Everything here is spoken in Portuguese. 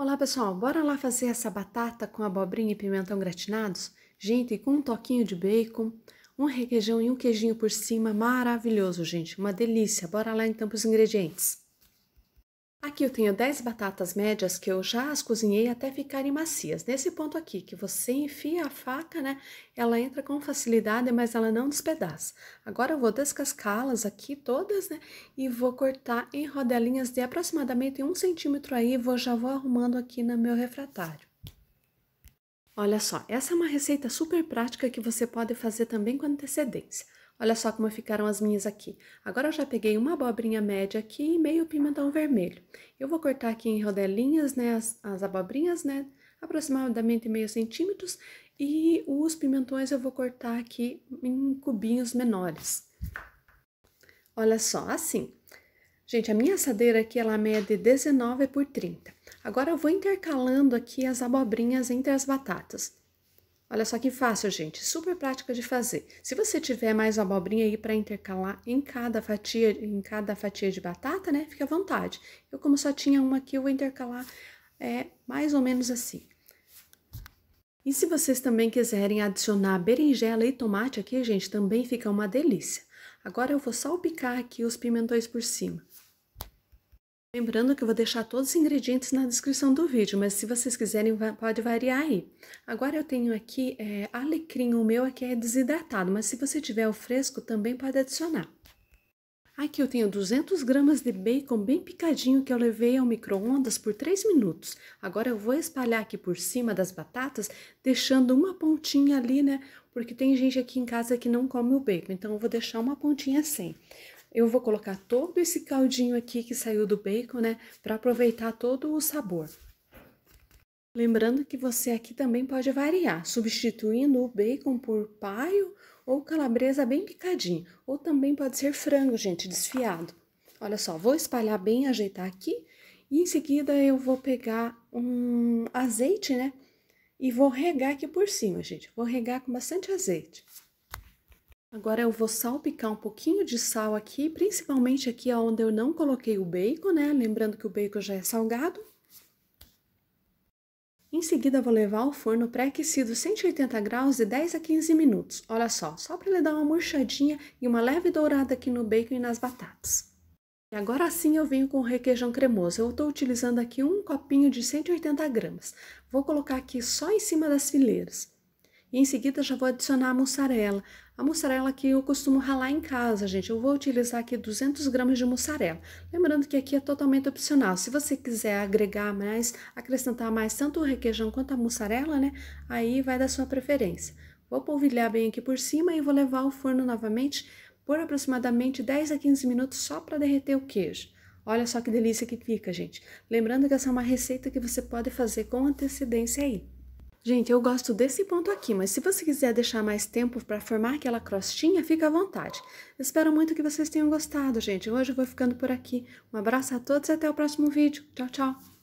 Olá pessoal, bora lá fazer essa batata com abobrinha e pimentão gratinados? Gente, com um toquinho de bacon, um requeijão e um queijinho por cima, maravilhoso, gente, uma delícia. Bora lá então para os ingredientes. Aqui eu tenho 10 batatas médias que eu já as cozinhei até ficarem macias. Nesse ponto aqui, que você enfia a faca, né? Ela entra com facilidade, mas ela não despedaça. Agora eu vou descascá-las aqui todas, né? E vou cortar em rodelinhas de aproximadamente um centímetro aí. Vou, já vou arrumando aqui no meu refratário. Olha só, essa é uma receita super prática que você pode fazer também com antecedência. Olha só como ficaram as minhas aqui. Agora eu já peguei uma abobrinha média aqui e meio pimentão vermelho. Eu vou cortar aqui em rodelinhas, né, as, as abobrinhas, né, aproximadamente meio centímetros. E os pimentões eu vou cortar aqui em cubinhos menores. Olha só, assim. Gente, a minha assadeira aqui, ela é mede 19 por 30. Agora eu vou intercalando aqui as abobrinhas entre as batatas. Olha só que fácil, gente, super prática de fazer. Se você tiver mais abobrinha aí para intercalar em cada fatia, em cada fatia de batata, né? Fica à vontade. Eu como só tinha uma aqui, eu vou intercalar é mais ou menos assim. E se vocês também quiserem adicionar berinjela e tomate aqui, gente, também fica uma delícia. Agora eu vou salpicar aqui os pimentões por cima. Lembrando que eu vou deixar todos os ingredientes na descrição do vídeo, mas se vocês quiserem pode variar aí. Agora eu tenho aqui é, alecrim, o meu aqui é desidratado, mas se você tiver o fresco também pode adicionar. Aqui eu tenho 200 gramas de bacon bem picadinho que eu levei ao micro-ondas por 3 minutos. Agora eu vou espalhar aqui por cima das batatas, deixando uma pontinha ali, né? Porque tem gente aqui em casa que não come o bacon, então eu vou deixar uma pontinha sem eu vou colocar todo esse caldinho aqui que saiu do bacon, né? Para aproveitar todo o sabor. Lembrando que você aqui também pode variar, substituindo o bacon por paio ou calabresa bem picadinho, ou também pode ser frango, gente, desfiado. Olha só, vou espalhar bem, ajeitar aqui, e em seguida eu vou pegar um azeite, né? E vou regar aqui por cima, gente. Vou regar com bastante azeite. Agora eu vou salpicar um pouquinho de sal aqui, principalmente aqui onde eu não coloquei o bacon, né? Lembrando que o bacon já é salgado. Em seguida, vou levar ao forno pré-aquecido 180 graus de 10 a 15 minutos. Olha só, só para ele dar uma murchadinha e uma leve dourada aqui no bacon e nas batatas. E agora sim eu venho com o requeijão cremoso. Eu estou utilizando aqui um copinho de 180 gramas. Vou colocar aqui só em cima das fileiras. E em seguida já vou adicionar a mussarela. A mussarela que eu costumo ralar em casa, gente. Eu vou utilizar aqui 200 gramas de mussarela. Lembrando que aqui é totalmente opcional. Se você quiser agregar mais, acrescentar mais tanto o requeijão quanto a mussarela, né? Aí vai da sua preferência. Vou polvilhar bem aqui por cima e vou levar ao forno novamente por aproximadamente 10 a 15 minutos só para derreter o queijo. Olha só que delícia que fica, gente. Lembrando que essa é uma receita que você pode fazer com antecedência aí. Gente, eu gosto desse ponto aqui, mas se você quiser deixar mais tempo para formar aquela crostinha, fica à vontade. Eu espero muito que vocês tenham gostado, gente. Hoje eu vou ficando por aqui. Um abraço a todos e até o próximo vídeo. Tchau, tchau!